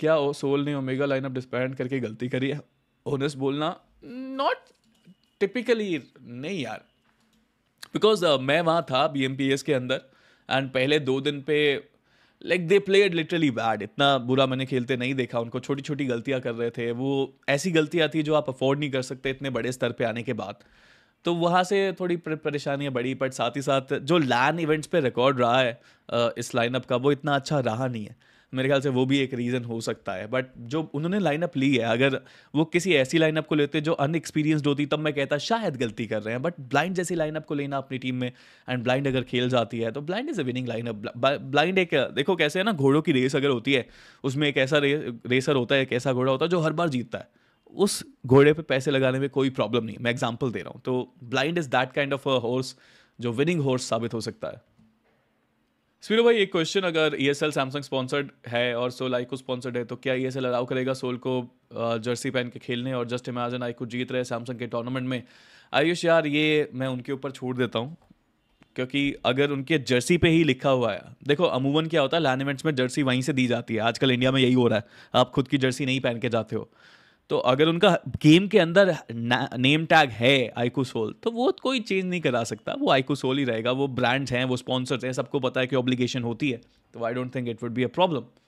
क्या हो सोल ने ओमेगा लाइनअप डिस्पैंड करके गलती करी है ओनस बोलना नॉट टिपिकली नहीं यार बिकॉज uh, मैं वहाँ था बी के अंदर एंड पहले दो दिन पे like they played literally bad इतना बुरा मैंने खेलते नहीं देखा उनको छोटी छोटी गलतियाँ कर रहे थे वो ऐसी गलतियाँ थी जो आप अफोर्ड नहीं कर सकते इतने बड़े स्तर पर आने के बाद तो वहाँ से थोड़ी परेशानियाँ बढ़ी बट साथ ही साथ जो लैन इवेंट्स पे रिकॉर्ड रहा है uh, इस लाइनअप का वो इतना अच्छा रहा नहीं है मेरे ख्याल से वो भी एक रीज़न हो सकता है बट जो उन्होंने लाइनअप ली है अगर वो किसी ऐसी लाइनअप को लेते जो अनएक्सपीरियंसड होती तब मैं कहता शायद गलती कर रहे हैं बट ब्लाइंड जैसी लाइनअप को लेना अपनी टीम में एंड ब्लाइंड अगर खेल जाती है तो Blind is a winning lineup Blind एक देखो कैसे है ना घोड़ों की रेस अगर होती है उसमें एक ऐसा रे, रेसर होता है एक ऐसा घोड़ा होता है जो हर बार जीतता है उस घोड़े पर पैसे लगाने में कोई प्रॉब्लम नहीं मैं एग्जाम्पल दे रहा हूँ तो Blind is that kind of a horse जो विनिंग हॉर्स साबित हो सकता है स्पीरो भाई एक क्वेश्चन अगर E S L Samsung sponsored है और सोल आई को स्पॉन्सर्ड है तो क्या ई एस एल अलाउ करेगा सोल को जर्सी पहन के खेलने और जस्ट इमेजन आई को जीत रहे सैमसंग के टूर्नामेंट में आयुष यार ये मैं उनके ऊपर छोड़ देता हूँ क्योंकि अगर उनके जर्सी पे ही लिखा हुआ है देखो अमूमन क्या होता है लैन इवेंट्स में जर्सी वहीं से दी जाती है आजकल इंडिया में यही हो रहा है आप खुद की जर्सी नहीं पहन के जाते हो तो अगर उनका गेम के अंदर नेम टैग है आइकोसोल तो वो कोई चेंज नहीं करा सकता वो आइकोसोल ही रहेगा वो ब्रांड्स हैं वो स्पॉन्सर्स हैं सबको पता है कि ऑब्लिगेशन होती है तो I don't think it would be a problem